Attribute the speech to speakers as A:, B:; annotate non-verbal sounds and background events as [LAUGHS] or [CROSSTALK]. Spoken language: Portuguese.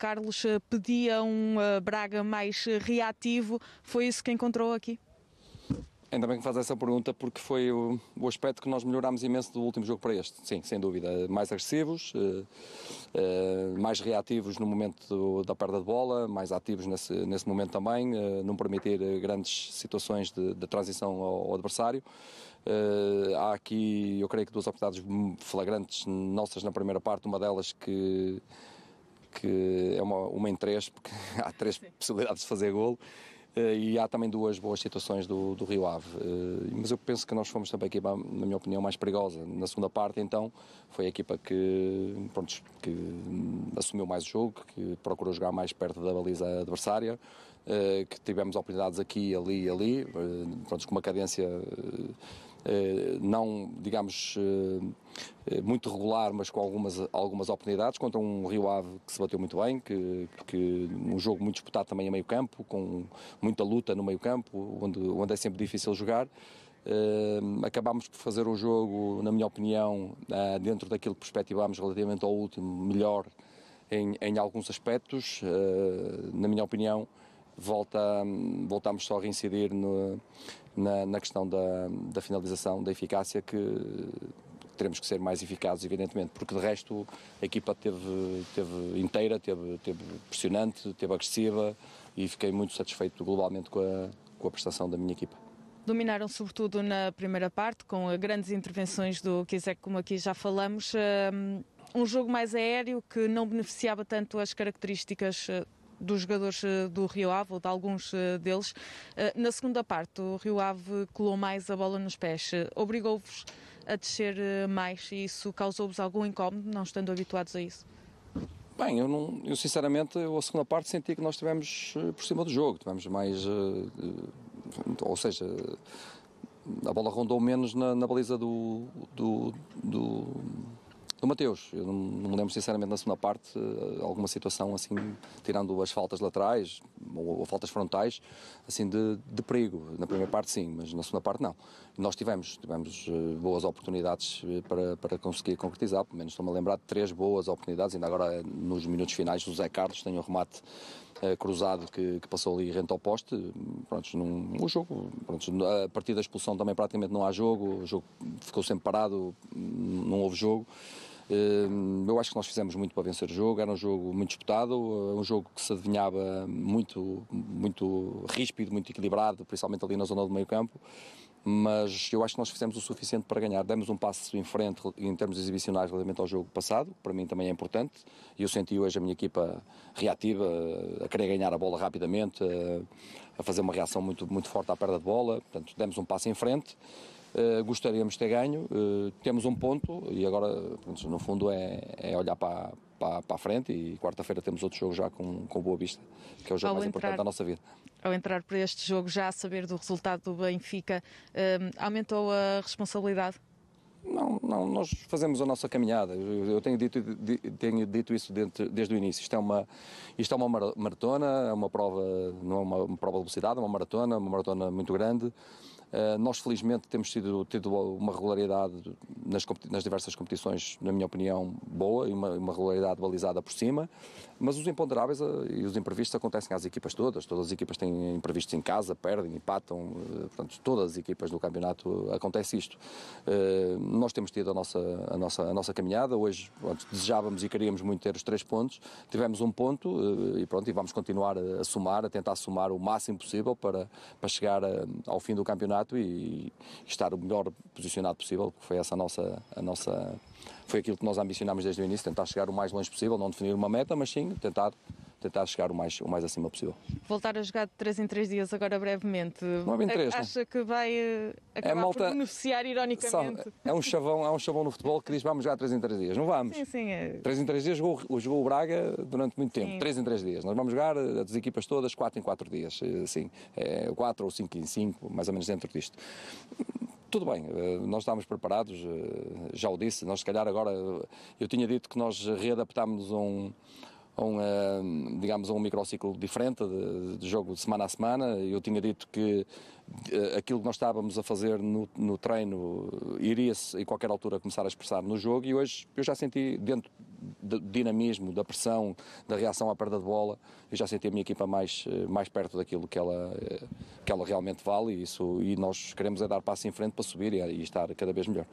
A: Carlos eh, pedia um eh, Braga mais eh, reativo. Foi isso que encontrou aqui?
B: Ainda bem que faz essa pergunta, porque foi o, o, aspecto que nós melhorámos imenso do último jogo para este. Sim, sem dúvida. Mais agressivos, mais reativos no momento do, da perda de bola, mais ativos nesse, nesse momento também, não permitir grandes situações de, de transição ao, ao adversário. há aqui, eu creio que duas oportunidades flagrantes nossas na primeira parte, uma delas que que é uma, uma em três, porque [LAUGHS] há três Sim. possibilidades de fazer golo. Eh, e há também duas boas situações do, do Rio Ave. Eh, mas eu penso que nós fomos também a equipa, na minha opinião, mais perigosa. Na segunda parte, então, foi a equipa que, pronto, que assumiu mais o jogo, que procurou jogar mais perto da baliza adversária, eh, que tivemos oportunidades aqui, ali e ali, pronto, com uma cadência eh, não, digamos, eh, eh, muito regular, mas com algumas, algumas oportunidades, contra um Rio Ave que se bateu muito bem, que, que um jogo muito disputado também a meio campo, com muita luta no meio campo, onde, onde é sempre difícil jogar. Uh, acabámos por fazer o jogo, na minha opinião, uh, dentro daquilo que perspectivámos relativamente ao último, melhor em, em alguns aspectos. Uh, na minha opinião, volta, voltamos só a reincidir no, na, na, questão da, da finalização, da eficácia, que teremos que ser mais eficazes, evidentemente, porque de resto a equipa teve, teve inteira, teve, teve pressionante, teve agressiva e fiquei muito satisfeito globalmente com a, com a prestação da minha equipa.
A: Dominaram sobretudo na primeira parte, com eh, grandes intervenções do Kizek, como aqui já falamos. Eh, um jogo mais aéreo que não beneficiava tanto as características eh, dos jogadores eh, do Rio Ave, ou de alguns eh, deles. Eh, na segunda parte, o Rio Ave colou mais a bola nos pés, obrigou-vos a descer mais e isso causou-vos algum incómodo, não estando habituados a isso?
B: Bem, eu, não, eu sinceramente, eu, a segunda parte senti que nós estivemos por cima do jogo, tivemos mais. Ou seja, a bola rondou menos na, na baliza do, do, do do Mateus. Eu não, me lembro sinceramente na segunda parte eh, alguma situação assim, tirando as faltas laterais ou, ou faltas frontais, assim de, de, perigo. Na primeira parte sim, mas na segunda parte não. Nós tivemos, tivemos eh, boas oportunidades eh, para, para conseguir concretizar, pelo menos estou-me a lembrar de três boas oportunidades, ainda agora nos minutos finais o Zé Carlos tem um remate cruzado que, que, passou ali rente ao poste, pronto, num, o jogo, pronto, a partir da expulsão também praticamente não há jogo, o jogo ficou sempre parado, não houve jogo, Hum, eu acho que nós fizemos muito para vencer o jogo, era um jogo muito disputado, eh, um jogo que se adivinhava muito, muito ríspido, muito equilibrado, principalmente ali na zona do meio campo, mas eu acho que nós fizemos o suficiente para ganhar. Demos um passo em frente em termos exibicionais relativamente ao jogo passado, para mim também é importante, e eu senti hoje a minha equipa reativa, eh, a querer ganhar a bola rapidamente, eh, a fazer uma reação muito, muito forte à perda de bola, portanto demos um passo em frente, eh, gostaríamos de ter ganho, eh, temos um ponto e agora, no fundo, é, é olhar para, para, a frente e quarta-feira temos outro jogo já com, com Boa Vista, que é o jogo ao mais entrar, importante da nossa vida.
A: Ao entrar para este jogo, já a saber do resultado do Benfica, eh, aumentou a responsabilidade?
B: Não, não, nós fazemos a nossa caminhada. Eu tenho dito, tenho dito isso dentro, desde o início. Isto é, uma, isto é uma maratona, é uma prova, não é uma, uma prova de velocidade, é uma maratona, uma maratona muito grande. Uh, nós, felizmente, temos tido, tido uma regularidade nas, nas, diversas competições, na minha opinião, boa e uma, uma regularidade balizada por cima, mas os imponderáveis uh, e os imprevistos acontecem às equipas todas. Todas as equipas têm imprevistos em casa, perdem, empatam. Uh, portanto, todas as equipas do campeonato acontece isto. nós temos temos tido a nossa, a nossa, a nossa caminhada. Hoje pronto, desejávamos e queríamos muito ter os três pontos. Tivemos um ponto eh, e pronto, e vamos continuar a, somar, a tentar somar o máximo possível para, para chegar a, eh, ao fim do campeonato e, e, estar o melhor posicionado possível, que foi essa a nossa, a nossa foi aquilo que nós ambicionámos desde o início, tentar chegar o mais longe possível, não definir uma meta, mas sim tentar tentar chegar o mais, o mais acima possível.
A: Voltar a jogar de 3 em 3 dias agora brevemente. Não é bem 3, Acha não? que vai eh, é acabar é malta, por beneficiar ironicamente? Sabe,
B: é, um chavão, é um chavão no futebol que diz vamos jogar 3 em 3 dias. Não vamos.
A: Sim, sim. É...
B: 3 em 3 dias jogou, jogou o Braga durante muito tempo. Sim. 3 em 3 dias. Nós vamos jogar eh, as equipas todas 4 em 4 dias. Eh, sim. é, 4 ou 5 em 5, mais ou menos dentro disto tudo bem, nós estávamos preparados, já o disse, nós se calhar agora, eu tinha dito que nós readaptámos um, a, um, eh, digamos, a um microciclo diferente de, de, jogo de semana a semana. Eu tinha dito que eh, aquilo que nós estávamos a fazer no, no treino iria-se, em qualquer altura, começar a expressar no jogo e hoje eu já senti, dentro do dinamismo, da pressão, da reação à perda de bola, eu já senti a minha equipa mais, eh, mais perto daquilo que ela, que ela realmente vale e, isso, e nós queremos é dar passo em frente para subir e, e estar cada vez melhor.